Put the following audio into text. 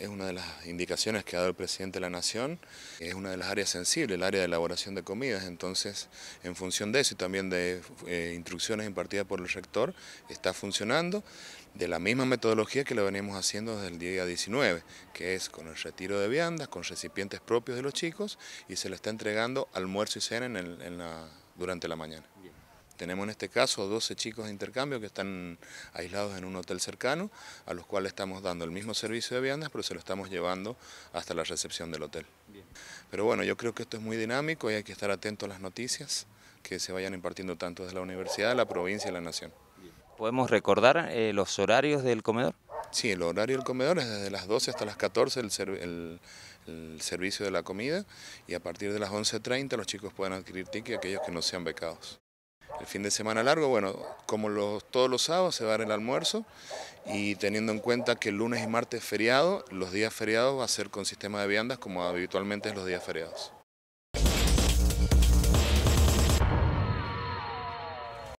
es una de las indicaciones que ha dado el presidente de la Nación. Es una de las áreas sensibles, el área de elaboración de comidas. Entonces, en función de eso y también de eh, instrucciones impartidas por el rector, está funcionando de la misma metodología que lo venimos haciendo desde el día 19, que es con el retiro de viandas, con recipientes propios de los chicos y se le está entregando almuerzo y cena durante la mañana. Tenemos en este caso 12 chicos de intercambio que están aislados en un hotel cercano, a los cuales estamos dando el mismo servicio de viandas, pero se lo estamos llevando hasta la recepción del hotel. Pero bueno, yo creo que esto es muy dinámico y hay que estar atento a las noticias que se vayan impartiendo tanto desde la universidad, la provincia y la nación. ¿Podemos recordar eh, los horarios del comedor? Sí, el horario del comedor es desde las 12 hasta las 14 el, servicio de la comida y a partir de las 11.30 los chicos pueden adquirir tickets aquellos que no sean becados el fin de semana largo, bueno, como los, todos los sábados se va a dar el almuerzo y teniendo en cuenta que el lunes y martes feriado, los días feriados va a ser con sistema de viandas como habitualmente es los días feriados.